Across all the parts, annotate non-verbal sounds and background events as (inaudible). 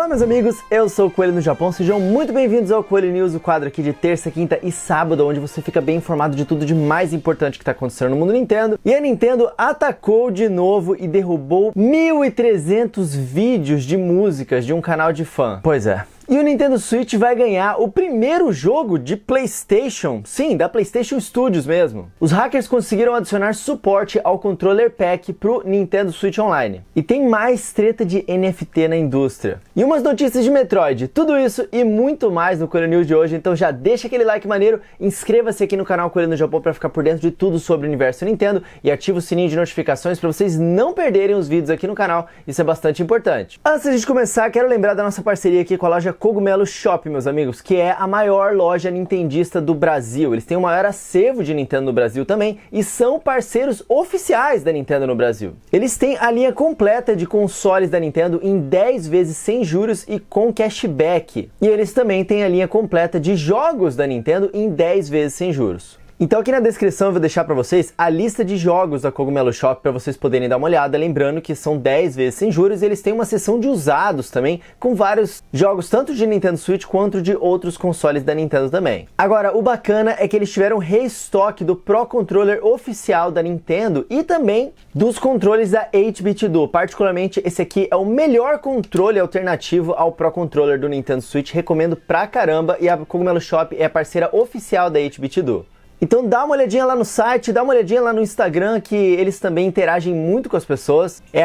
Olá meus amigos, eu sou o Coelho no Japão, sejam muito bem-vindos ao Coelho News, o quadro aqui de terça, quinta e sábado, onde você fica bem informado de tudo de mais importante que está acontecendo no mundo Nintendo. E a Nintendo atacou de novo e derrubou 1.300 vídeos de músicas de um canal de fã. Pois é, e o Nintendo Switch vai ganhar o primeiro jogo de PlayStation, sim, da PlayStation Studios mesmo. Os hackers conseguiram adicionar suporte ao controller pack pro Nintendo Switch Online. E tem mais treta de NFT na indústria. E umas notícias de Metroid, tudo isso e muito mais no Coelho News de hoje, então já deixa aquele like maneiro, inscreva-se aqui no canal Coelho no Japão para ficar por dentro de tudo sobre o universo Nintendo e ativa o sininho de notificações para vocês não perderem os vídeos aqui no canal, isso é bastante importante. Antes de começar, quero lembrar da nossa parceria aqui com a loja Cogumelo Shop, meus amigos, que é a maior loja nintendista do Brasil. Eles têm o maior acervo de Nintendo no Brasil também e são parceiros oficiais da Nintendo no Brasil. Eles têm a linha completa de consoles da Nintendo em 10 vezes sem juros e com cashback. E eles também têm a linha completa de jogos da Nintendo em 10 vezes sem juros. Então aqui na descrição eu vou deixar para vocês a lista de jogos da Cogumelo Shop para vocês poderem dar uma olhada, lembrando que são 10 vezes sem juros e eles têm uma seção de usados também, com vários jogos tanto de Nintendo Switch quanto de outros consoles da Nintendo também. Agora, o bacana é que eles tiveram restock do Pro Controller oficial da Nintendo e também dos controles da 8-bit Particularmente esse aqui é o melhor controle alternativo ao Pro Controller do Nintendo Switch, recomendo pra caramba e a Cogumelo Shop é a parceira oficial da 8-bit então dá uma olhadinha lá no site, dá uma olhadinha lá no Instagram que eles também interagem muito com as pessoas. É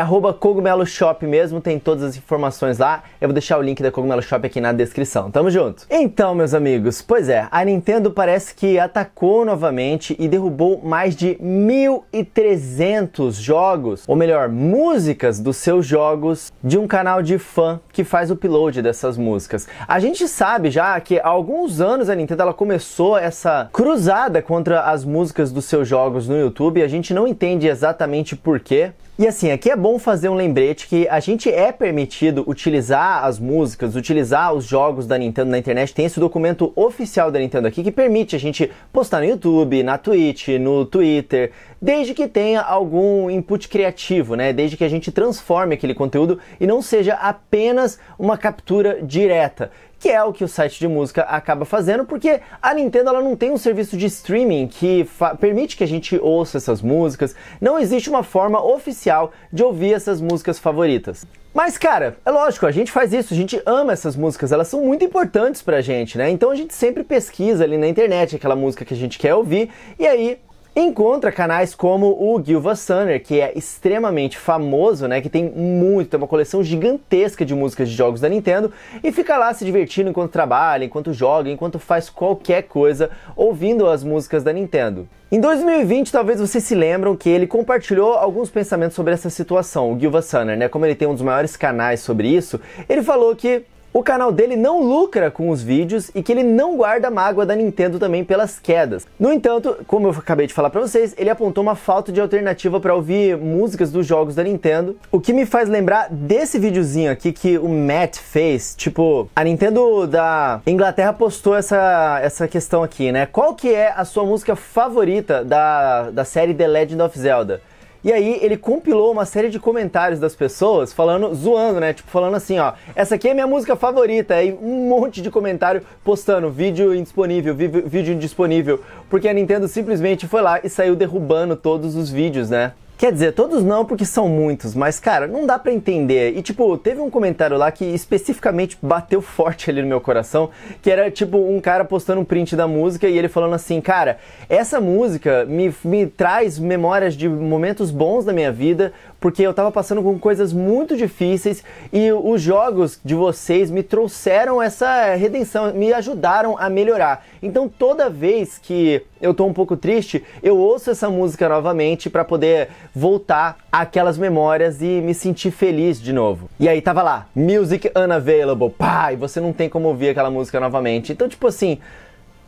shop mesmo, tem todas as informações lá. Eu vou deixar o link da Cogumelo Shop aqui na descrição. Tamo junto. Então, meus amigos, pois é, a Nintendo parece que atacou novamente e derrubou mais de 1.300 jogos, ou melhor, músicas dos seus jogos de um canal de fã que faz o upload dessas músicas. A gente sabe já que há alguns anos a Nintendo ela começou essa cruzada contra as músicas dos seus jogos no YouTube. A gente não entende exatamente porquê. E assim, aqui é bom fazer um lembrete que a gente é permitido utilizar as músicas, utilizar os jogos da Nintendo na internet. Tem esse documento oficial da Nintendo aqui que permite a gente postar no YouTube, na Twitch, no Twitter, desde que tenha algum input criativo, né? Desde que a gente transforme aquele conteúdo e não seja apenas uma captura direta que é o que o site de música acaba fazendo, porque a Nintendo ela não tem um serviço de streaming que permite que a gente ouça essas músicas. Não existe uma forma oficial especial de ouvir essas músicas favoritas. Mas, cara, é lógico, a gente faz isso, a gente ama essas músicas, elas são muito importantes pra gente, né? Então a gente sempre pesquisa ali na internet aquela música que a gente quer ouvir e aí encontra canais como o Gilva Sunner, que é extremamente famoso, né, que tem muito, tem uma coleção gigantesca de músicas de jogos da Nintendo e fica lá se divertindo enquanto trabalha, enquanto joga, enquanto faz qualquer coisa, ouvindo as músicas da Nintendo. Em 2020, talvez vocês se lembram que ele compartilhou alguns pensamentos sobre essa situação, o Gilva Sunner, né? Como ele tem um dos maiores canais sobre isso, ele falou que o canal dele não lucra com os vídeos e que ele não guarda mágoa da Nintendo também pelas quedas. No entanto, como eu acabei de falar para vocês, ele apontou uma falta de alternativa para ouvir músicas dos jogos da Nintendo, o que me faz lembrar desse videozinho aqui que o Matt fez, tipo, a Nintendo da Inglaterra postou essa, essa questão aqui, né? Qual que é a sua música favorita da, da série The Legend of Zelda? E aí ele compilou uma série de comentários das pessoas falando, zoando, né? Tipo, falando assim, ó, essa aqui é minha música favorita. Aí um monte de comentário postando vídeo indisponível, vídeo indisponível, porque a Nintendo simplesmente foi lá e saiu derrubando todos os vídeos, né? Quer dizer, todos não, porque são muitos, mas cara, não dá para entender. E tipo, teve um comentário lá que especificamente bateu forte ali no meu coração, que era tipo um cara postando um print da música e ele falando assim, cara, essa música me, me traz memórias de momentos bons da minha vida, porque eu tava passando com coisas muito difíceis e os jogos de vocês me trouxeram essa redenção, me ajudaram a melhorar. Então toda vez que eu tô um pouco triste, eu ouço essa música novamente para poder voltar aquelas memórias e me sentir feliz de novo. E aí tava lá, Music Unavailable, pá, e você não tem como ouvir aquela música novamente. Então, tipo assim,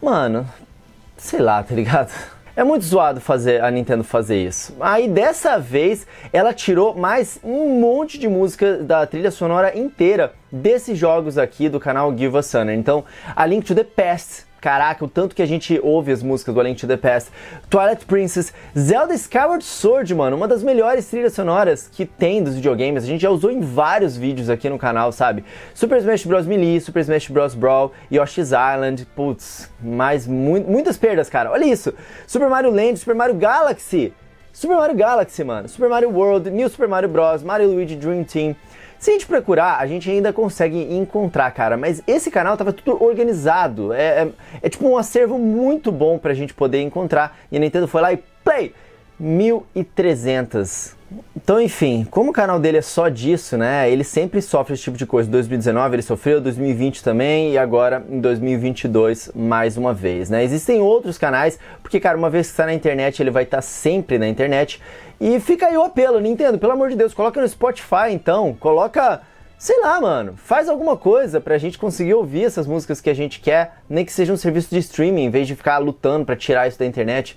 mano, sei lá, tá ligado? É muito zoado fazer a Nintendo fazer isso. Aí dessa vez ela tirou mais um monte de música da trilha sonora inteira desses jogos aqui do canal Give a Sunner. Né? Então, A Link to the Past Caraca, o tanto que a gente ouve as músicas do A Link to the Past, Twilight Princess, Zelda Skyward Sword, mano, uma das melhores trilhas sonoras que tem dos videogames. A gente já usou em vários vídeos aqui no canal, sabe? Super Smash Bros Melee, Super Smash Bros Brawl, Yoshi's Island, putz, mais mu muitas perdas, cara. Olha isso. Super Mario Land, Super Mario Galaxy, Super Mario Galaxy, mano, Super Mario World, New Super Mario Bros, Mario Luigi Dream Team. Se a gente procurar, a gente ainda consegue encontrar, cara, mas esse canal tava tudo organizado. É, é, é tipo um acervo muito bom pra gente poder encontrar. E a Nintendo foi lá e play! 1.300. Então, enfim, como o canal dele é só disso, né? Ele sempre sofre esse tipo de coisa. 2019 ele sofreu, 2020 também e agora em 2022 mais uma vez, né? Existem outros canais, porque, cara, uma vez que está na internet, ele vai estar tá sempre na internet. E fica aí o apelo, Nintendo, pelo amor de Deus, coloca no Spotify então, coloca sei lá, mano, faz alguma coisa pra gente conseguir ouvir essas músicas que a gente quer, nem que seja um serviço de streaming, em vez de ficar lutando para tirar isso da internet.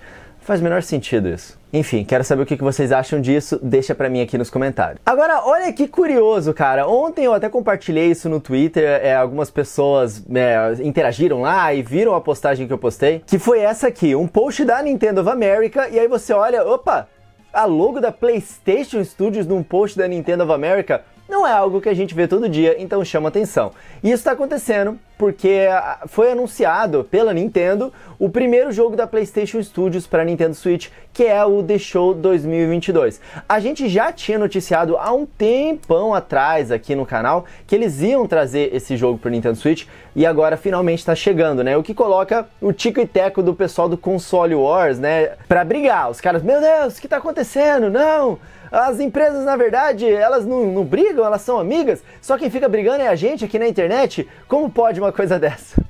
Faz menor sentido isso. Enfim, quero saber o que vocês acham disso, deixa pra mim aqui nos comentários. Agora, olha que curioso, cara. Ontem eu até compartilhei isso no Twitter, é, algumas pessoas é, interagiram lá e viram a postagem que eu postei, que foi essa aqui, um post da Nintendo of America, e aí você olha, opa, a logo da PlayStation Studios num post da Nintendo of America não é algo que a gente vê todo dia, então chama atenção. E isso está acontecendo porque ah, foi anunciado pela Nintendo o primeiro jogo da PlayStation Studios para Nintendo Switch, que é o The Show 2022. A gente já tinha noticiado há um tempão atrás aqui no canal que eles iam trazer esse jogo para Nintendo Switch e agora finalmente está chegando, né? O que coloca o tico e teco do pessoal do Console Wars, né, para brigar. Os caras, meu Deus, o que está acontecendo? Não! As empresas, na verdade, elas não, não brigam, elas são amigas. Só quem fica brigando é a gente aqui na internet. Como pode uma coisa dessa.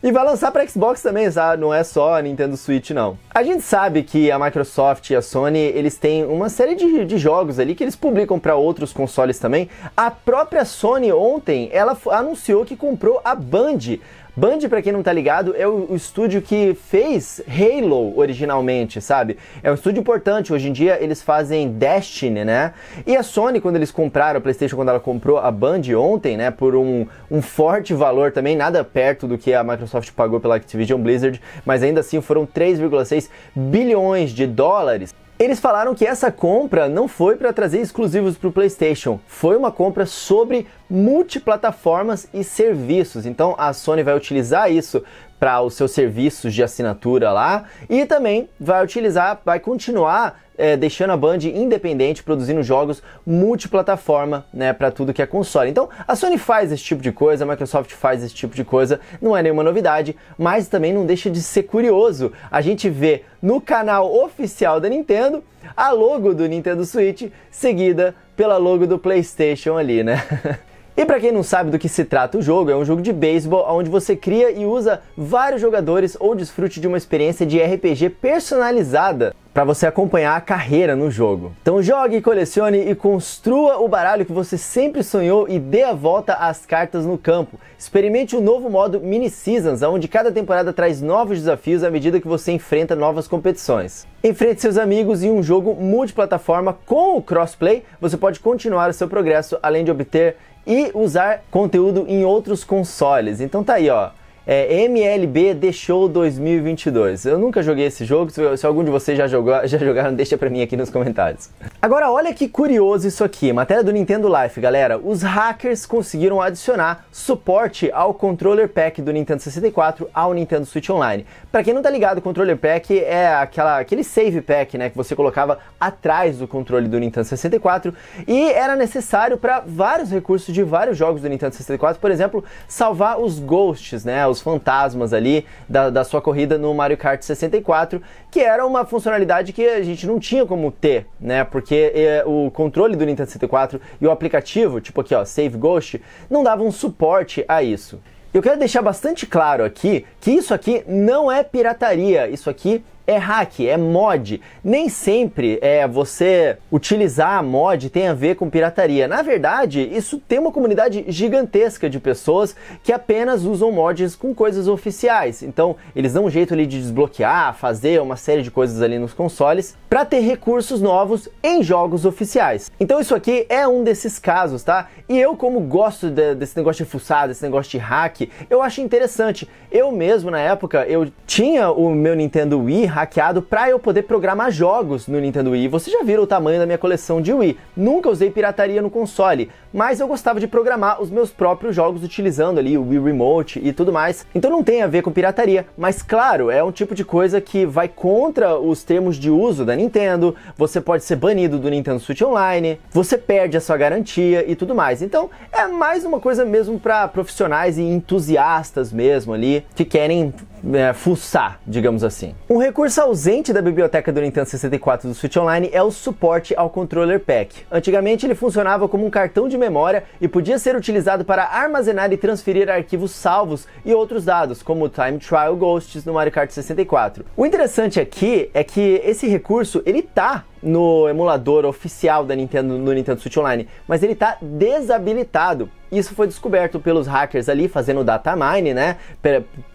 E vai lançar para Xbox também, tá? não é só a Nintendo Switch não. A gente sabe que a Microsoft e a Sony, eles têm uma série de, de jogos ali que eles publicam para outros consoles também. A própria Sony ontem, ela anunciou que comprou a Band, Band, para quem não tá ligado, é o, o, estúdio que fez Halo originalmente, sabe? É um estúdio importante. Hoje em dia eles fazem Destiny, né? E a Sony, quando eles compraram a PlayStation, quando ela comprou a Band ontem, né? Por um, um forte valor também, nada perto do que a Microsoft pagou pela Activision Blizzard, mas ainda assim foram 3,6 bilhões de dólares. Eles falaram que essa compra não foi para trazer exclusivos para o PlayStation, foi uma compra sobre multiplataformas e serviços. Então a Sony vai utilizar isso para os seus serviços de assinatura lá e também vai utilizar, vai continuar é, deixando a Band independente, produzindo jogos multiplataforma, né, para tudo que é console. Então, a Sony faz esse tipo de coisa, a Microsoft faz esse tipo de coisa, não é nenhuma novidade, mas também não deixa de ser curioso. A gente ver no canal oficial da Nintendo a logo do Nintendo Switch seguida pela logo do PlayStation ali, né? (laughs) E para quem não sabe do que se trata o jogo, é um jogo de beisebol onde você cria e usa vários jogadores ou desfrute de uma experiência de RPG personalizada para você acompanhar a carreira no jogo. Então jogue, colecione e construa o baralho que você sempre sonhou e dê a volta às cartas no campo. Experimente o novo modo Mini Seasons, onde cada temporada traz novos desafios à medida que você enfrenta novas competições. Enfrente seus amigos em um jogo multiplataforma com o crossplay, você pode continuar o seu progresso além de obter e usar conteúdo em outros consoles. Então tá aí, ó é, MLB Deixou 2022. Eu nunca joguei esse jogo, se, se algum de vocês já, jogou, (laughs) já jogaram, deixa pra mim aqui nos comentários. Agora, olha que curioso isso aqui, matéria do Nintendo Life, galera. Os hackers conseguiram adicionar suporte ao controller pack do Nintendo 64 ao Nintendo Switch Online. Pra quem não tá ligado, o controller pack é aquela, aquele save pack, né, que você colocava atrás do controle do Nintendo 64 e era necessário para vários recursos de vários jogos do Nintendo 64, por exemplo, salvar os ghosts, né, os fantasmas ali da, da sua corrida no Mario Kart 64, que era uma funcionalidade que a gente não tinha como ter, né? Porque é, o controle do Nintendo 64 e o aplicativo, tipo aqui ó, Save Ghost, não davam um suporte a isso. Eu quero deixar bastante claro aqui que isso aqui não é pirataria, isso aqui é hack, é mod. Nem sempre é você utilizar mod tem a ver com pirataria. Na verdade, isso tem uma comunidade gigantesca de pessoas que apenas usam mods com coisas oficiais. Então, eles dão um jeito ali de desbloquear, fazer uma série de coisas ali nos consoles para ter recursos novos em jogos oficiais. Então, isso aqui é um desses casos, tá? E eu, como gosto de, desse negócio de fuçada, desse negócio de hack, eu acho interessante. Eu mesmo, na época, eu tinha o meu Nintendo Wii hackeado para eu poder programar jogos no Nintendo Wii. Você já viram o tamanho da minha coleção de Wii. Nunca usei pirataria no console, mas eu gostava de programar os meus próprios jogos utilizando ali o Wii Remote e tudo mais. Então não tem a ver com pirataria, mas claro, é um tipo de coisa que vai contra os termos de uso da Nintendo, você pode ser banido do Nintendo Switch Online, você perde a sua garantia e tudo mais. Então é mais uma coisa mesmo para profissionais e entusiastas mesmo ali que querem é, fuçar, digamos assim. Um recurso ausente da biblioteca do Nintendo 64 do Switch Online é o suporte ao controller pack. Antigamente ele funcionava como um cartão de memória e podia ser utilizado para armazenar e transferir arquivos salvos e outros dados, como o Time Trial Ghosts no Mario Kart 64. O interessante aqui é que esse recurso ele tá no emulador oficial da Nintendo no Nintendo Switch Online, mas ele está desabilitado. Isso foi descoberto pelos hackers ali fazendo data mine, né?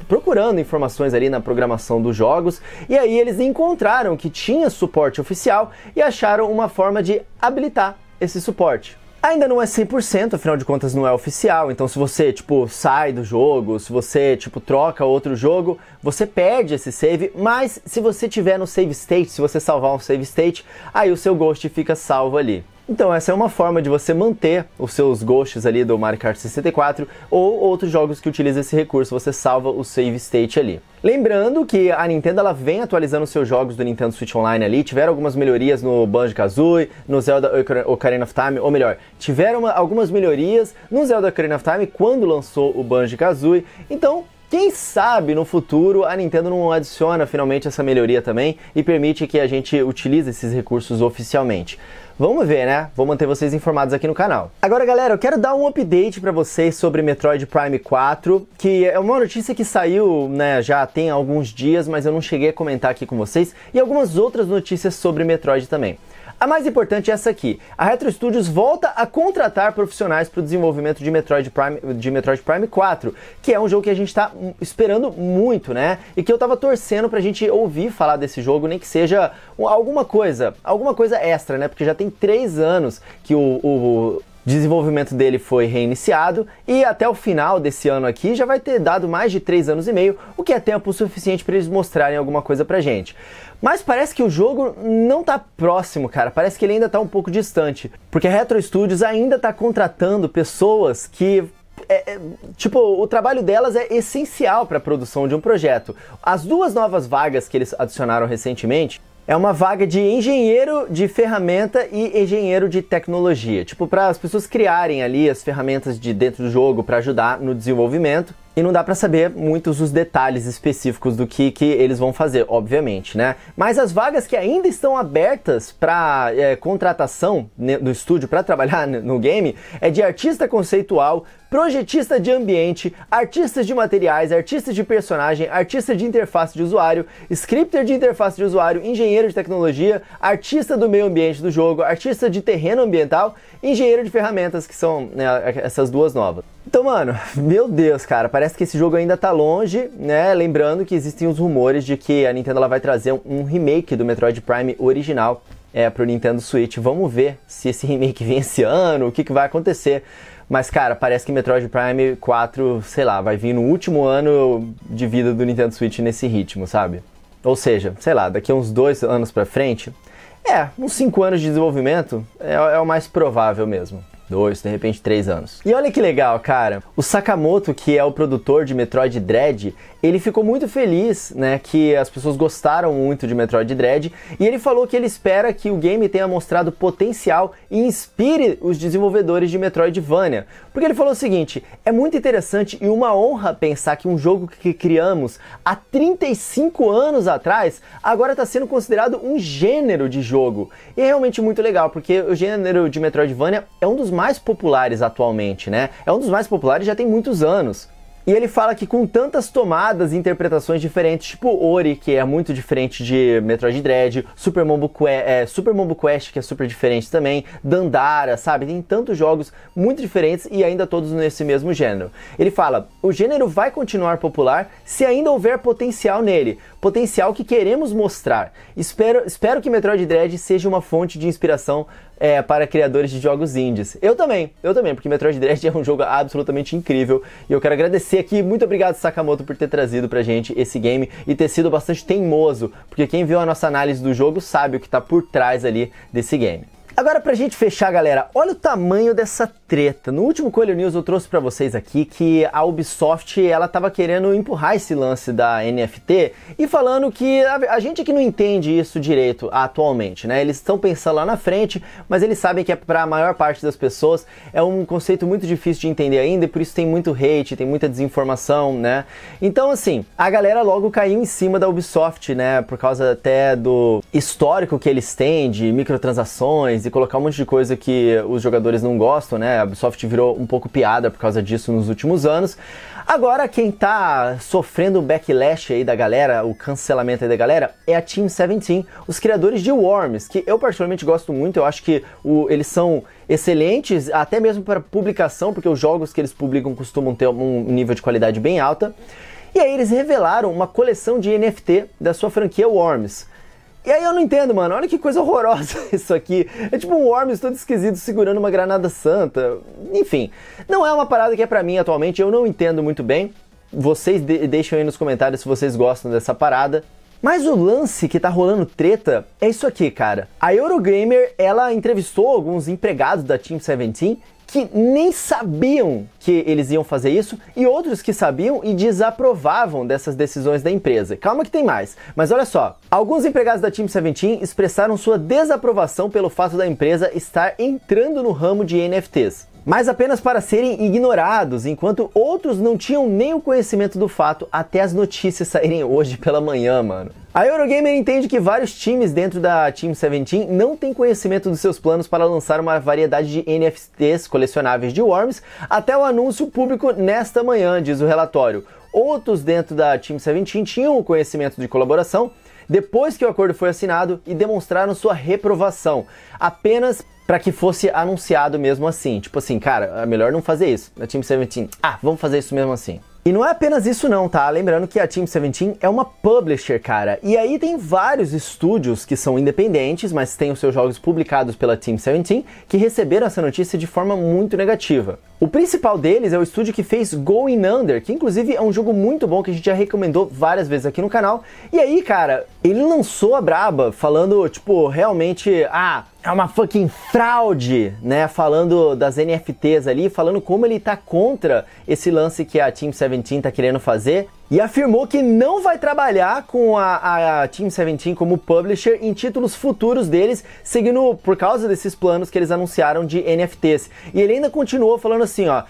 Procurando informações ali na programação dos jogos. E aí eles encontraram que tinha suporte oficial e acharam uma forma de habilitar esse suporte. Ainda não é 100%, afinal de contas não é oficial, então se você, tipo, sai do jogo, se você, tipo, troca outro jogo, você perde esse save, mas se você tiver no save state, se você salvar um save state, aí o seu ghost fica salvo ali. Então essa é uma forma de você manter os seus ghosts ali do Mario Kart 64 ou outros jogos que utilizam esse recurso, você salva o save state ali. Lembrando que a Nintendo ela vem atualizando seus jogos do Nintendo Switch Online ali, tiveram algumas melhorias no Banjo-Kazooie, no Zelda Ocarina of Time, ou melhor, tiveram uma, algumas melhorias no Zelda Ocarina of Time quando lançou o Banjo-Kazooie. Então, quem sabe no futuro a Nintendo não adiciona finalmente essa melhoria também e permite que a gente utilize esses recursos oficialmente. Vamos ver, né? Vou manter vocês informados aqui no canal. Agora, galera, eu quero dar um update para vocês sobre Metroid Prime 4, que é uma notícia que saiu, né, já tem alguns dias, mas eu não cheguei a comentar aqui com vocês, e algumas outras notícias sobre Metroid também. A mais importante é essa aqui. A Retro Studios volta a contratar profissionais para o desenvolvimento de Metroid Prime, de Metroid Prime 4, que é um jogo que a gente está hum, esperando muito, né? E que eu estava torcendo para a gente ouvir falar desse jogo, nem que seja alguma coisa, alguma coisa extra, né? Porque já tem três anos que o, o desenvolvimento dele foi reiniciado e até o final desse ano aqui já vai ter dado mais de 3 anos e meio, o que é tempo suficiente para eles mostrarem alguma coisa pra gente. Mas parece que o jogo não tá próximo, cara, parece que ele ainda tá um pouco distante, porque a Retro Studios ainda tá contratando pessoas que é, é, tipo, o trabalho delas é essencial para a produção de um projeto. As duas novas vagas que eles adicionaram recentemente é uma vaga de engenheiro de ferramenta e engenheiro de tecnologia. Tipo, para as pessoas criarem ali as ferramentas de dentro do jogo para ajudar no desenvolvimento. E não dá para saber muitos os detalhes específicos do que, que eles vão fazer, obviamente, né? Mas as vagas que ainda estão abertas para é, eh, contratação do né, estúdio para trabalhar (laughs) no game é de artista conceitual, projetista de ambiente, artistas de materiais, artistas de personagem, artista de interface de usuário, scripter de interface de usuário, engenheiro de tecnologia, artista do meio ambiente do jogo, artista de terreno ambiental, engenheiro de ferramentas, que são né, essas duas novas. Então, mano, (laughs) meu Deus, cara, parece que esse jogo ainda tá longe, né? Lembrando que existem os rumores de que a Nintendo ela vai trazer um remake do Metroid Prime original é, pro Nintendo Switch. Vamos ver se esse remake vem esse ano, o que, que vai acontecer. Mas, cara, parece que Metroid Prime 4, sei lá, vai vir no último ano de vida do Nintendo Switch nesse ritmo, sabe? Ou seja, sei lá, daqui a uns dois anos pra frente, é, uns cinco anos de desenvolvimento é, é o mais provável mesmo dois, de repente três anos. E olha que legal, cara. O Sakamoto, que é o produtor de Metroid Dread, ele ficou muito feliz, né, que as pessoas gostaram muito de Metroid Dread, e ele falou que ele espera que o game tenha mostrado potencial e inspire os desenvolvedores de Metroidvania. Porque ele falou o seguinte: é muito interessante e uma honra pensar que um jogo que criamos há 35 anos atrás agora está sendo considerado um gênero de jogo. E é realmente muito legal, porque o gênero de Metroidvania é um dos mais mais populares atualmente, né? É um dos mais populares já tem muitos anos. E ele fala que com tantas tomadas e interpretações diferentes, tipo Ori, que é muito diferente de Metroid Dread, Super Mombo, que é, Super Mombo Quest, que é super diferente também, Dandara, sabe? Tem tantos jogos muito diferentes e ainda todos nesse mesmo gênero. Ele fala: o gênero vai continuar popular se ainda houver potencial nele, potencial que queremos mostrar. Espero, espero que Metroid Dread seja uma fonte de inspiração é, para criadores de jogos indies. Eu também, eu também, porque Metroid Dread (laughs) é um jogo absolutamente incrível e eu quero agradecer aqui. Muito obrigado, Sakamoto, por ter trazido pra gente esse game e ter sido bastante teimoso, porque quem viu a nossa análise do jogo sabe o que está por trás ali desse game. Agora pra gente fechar, galera, olha o tamanho dessa treta. No último Coelho News eu trouxe para vocês aqui que a Ubisoft, ela tava querendo empurrar esse lance da NFT e falando que a, a gente que não entende isso direito atualmente, né? Eles estão pensando lá na frente, mas eles sabem que é para a maior parte das pessoas é um conceito muito difícil de entender ainda, e por isso tem muito hate, tem muita desinformação, né? Então, assim, a galera logo caiu em cima da Ubisoft, né, por causa até do histórico que eles têm de microtransações e colocar um monte de coisa que os jogadores não gostam, né? A Ubisoft virou um pouco piada por causa disso nos últimos anos. Agora, quem tá sofrendo o backlash aí da galera, o cancelamento aí da galera, é a Team 17, os criadores de Worms, que eu particularmente gosto muito, eu acho que o, eles são excelentes, até mesmo para publicação, porque os jogos que eles publicam costumam ter um nível de qualidade bem alta. E aí eles revelaram uma coleção de NFT da sua franquia Worms. E aí eu não entendo, mano. Olha que coisa horrorosa (laughs) isso aqui. É tipo um Worms todo esquisito segurando uma granada santa. Enfim, não é uma parada que é pra mim atualmente, eu não entendo muito bem. Vocês de deixam aí nos comentários se vocês gostam dessa parada. Mas o lance que tá rolando treta é isso aqui, cara. A Eurogamer, ela entrevistou alguns empregados da Team 17 que nem sabiam que eles iam fazer isso e outros que sabiam e desaprovavam dessas decisões da empresa. Calma que tem mais. Mas olha só, alguns empregados da Team 17 expressaram sua desaprovação pelo fato da empresa estar entrando no ramo de NFTs mas apenas para serem ignorados, enquanto outros não tinham nem o conhecimento do fato até as notícias saírem hoje pela manhã, mano. A Eurogamer entende que vários times dentro da Team 17 não têm conhecimento dos seus planos para lançar uma variedade de NFTs colecionáveis de Worms até o anúncio público nesta manhã, diz o relatório. Outros dentro da Team 17 tinham o conhecimento de colaboração, depois que o acordo foi assinado e demonstraram sua reprovação, apenas para que fosse anunciado mesmo assim. Tipo assim, cara, é melhor não fazer isso. Na Team 17, ah, vamos fazer isso mesmo assim. E não é apenas isso não, tá? Lembrando que a Team 17 é uma publisher, cara. E aí tem vários estúdios que são independentes, mas têm os seus jogos publicados pela Team 17, que receberam essa notícia de forma muito negativa. O principal deles é o estúdio que fez Going Under, que inclusive é um jogo muito bom que a gente já recomendou várias vezes aqui no canal. E aí, cara, ele lançou a braba falando, tipo, realmente, ah, é uma fucking fraude, né? Falando das NFTs ali, falando como ele tá contra esse lance que a Team 17 tá querendo fazer e afirmou que não vai trabalhar com a, a Team 17 como publisher em títulos futuros deles, seguindo por causa desses planos que eles anunciaram de NFTs. E ele ainda continuou falando assim, ó: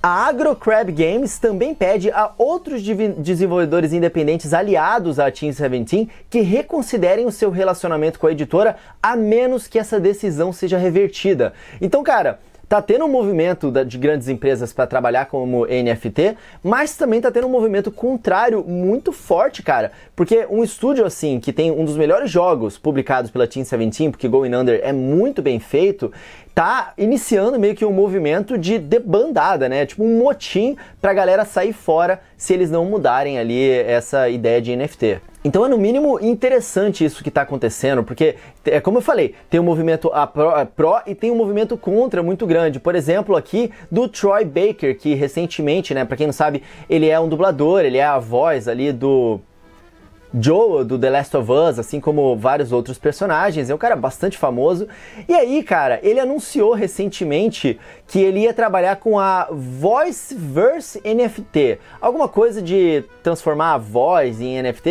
a AgroCrab Games também pede a outros desenvolvedores independentes aliados à Team 17 que reconsiderem o seu relacionamento com a editora, a menos que essa decisão seja revertida. Então, cara, tá tendo um movimento de grandes empresas para trabalhar como NFT, mas também tá tendo um movimento contrário muito forte, cara. Porque um estúdio assim, que tem um dos melhores jogos publicados pela Team 17, porque Going Under é muito bem feito, tá iniciando meio que um movimento de debandada, né? Tipo um motim pra galera sair fora se eles não mudarem ali essa ideia de NFT. Então é no mínimo interessante isso que está acontecendo, porque é como eu falei, tem um movimento a pró, a pró, e tem um movimento contra muito grande. Por exemplo, aqui do Troy Baker, que recentemente, né, para quem não sabe, ele é um dublador, ele é a voz ali do Joe do The Last of Us, assim como vários outros personagens, é um cara bastante famoso. E aí, cara, ele anunciou recentemente que ele ia trabalhar com a Voiceverse NFT, alguma coisa de transformar a voz em NFT,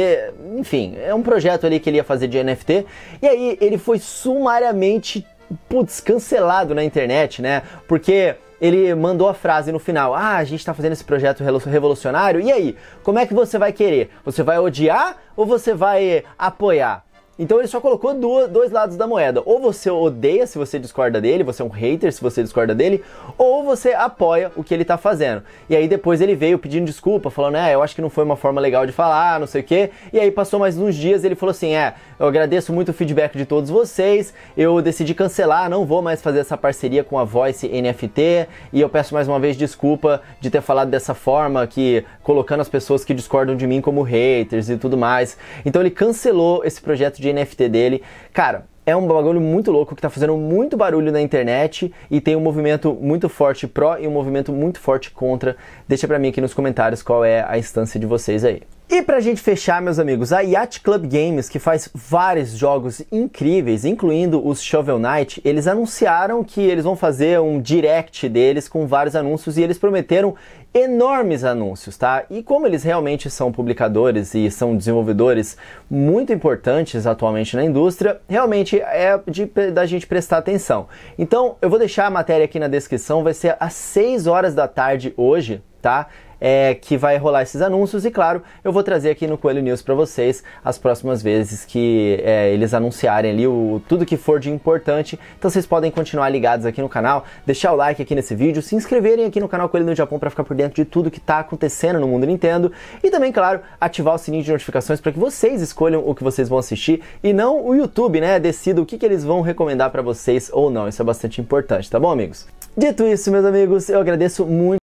enfim, é um projeto ali que ele ia fazer de NFT. E aí ele foi sumariamente putz, cancelado na internet, né? Porque ele mandou a frase no final: Ah, a gente está fazendo esse projeto revolucionário, e aí? Como é que você vai querer? Você vai odiar ou você vai apoiar? Então ele só colocou dois lados da moeda. Ou você odeia se você discorda dele, você é um hater se você discorda dele, ou você apoia o que ele tá fazendo. E aí depois ele veio pedindo desculpa, falando, é, eu acho que não foi uma forma legal de falar, não sei o quê. E aí passou mais uns dias e ele falou assim, é, eu agradeço muito o feedback de todos vocês. Eu decidi cancelar, não vou mais fazer essa parceria com a Voice NFT e eu peço mais uma vez desculpa de ter falado dessa forma que colocando as pessoas que discordam de mim como haters e tudo mais. Então ele cancelou esse projeto de NFT dele. Cara, é um bagulho muito louco que está fazendo muito barulho na internet e tem um movimento muito forte pró e um movimento muito forte contra. Deixa para mim aqui nos comentários qual é a instância de vocês aí. E pra gente fechar, meus amigos, a Yacht Club Games, que faz vários jogos incríveis, incluindo os Shovel Knight, eles anunciaram que eles vão fazer um direct deles com vários anúncios e eles prometeram enormes anúncios, tá? E como eles realmente são publicadores e são desenvolvedores muito importantes atualmente na indústria, realmente é de, da gente prestar atenção. Então, eu vou deixar a matéria aqui na descrição, vai ser às 6 horas da tarde hoje, tá? é, que vai rolar esses anúncios e claro, eu vou trazer aqui no Coelho News para vocês as próximas vezes que é, eles anunciarem ali o, tudo que for de importante. Então vocês podem continuar ligados aqui no canal, deixar o like aqui nesse vídeo, se inscreverem aqui no canal Coelho no Japão para ficar por dentro de tudo que está acontecendo no mundo Nintendo e também, claro, ativar o sininho de notificações para que vocês escolham o que vocês vão assistir e não o YouTube, né? Decida o que, que eles vão recomendar para vocês ou não. Isso é bastante importante, tá bom, amigos? Dito isso, meus amigos, eu agradeço muito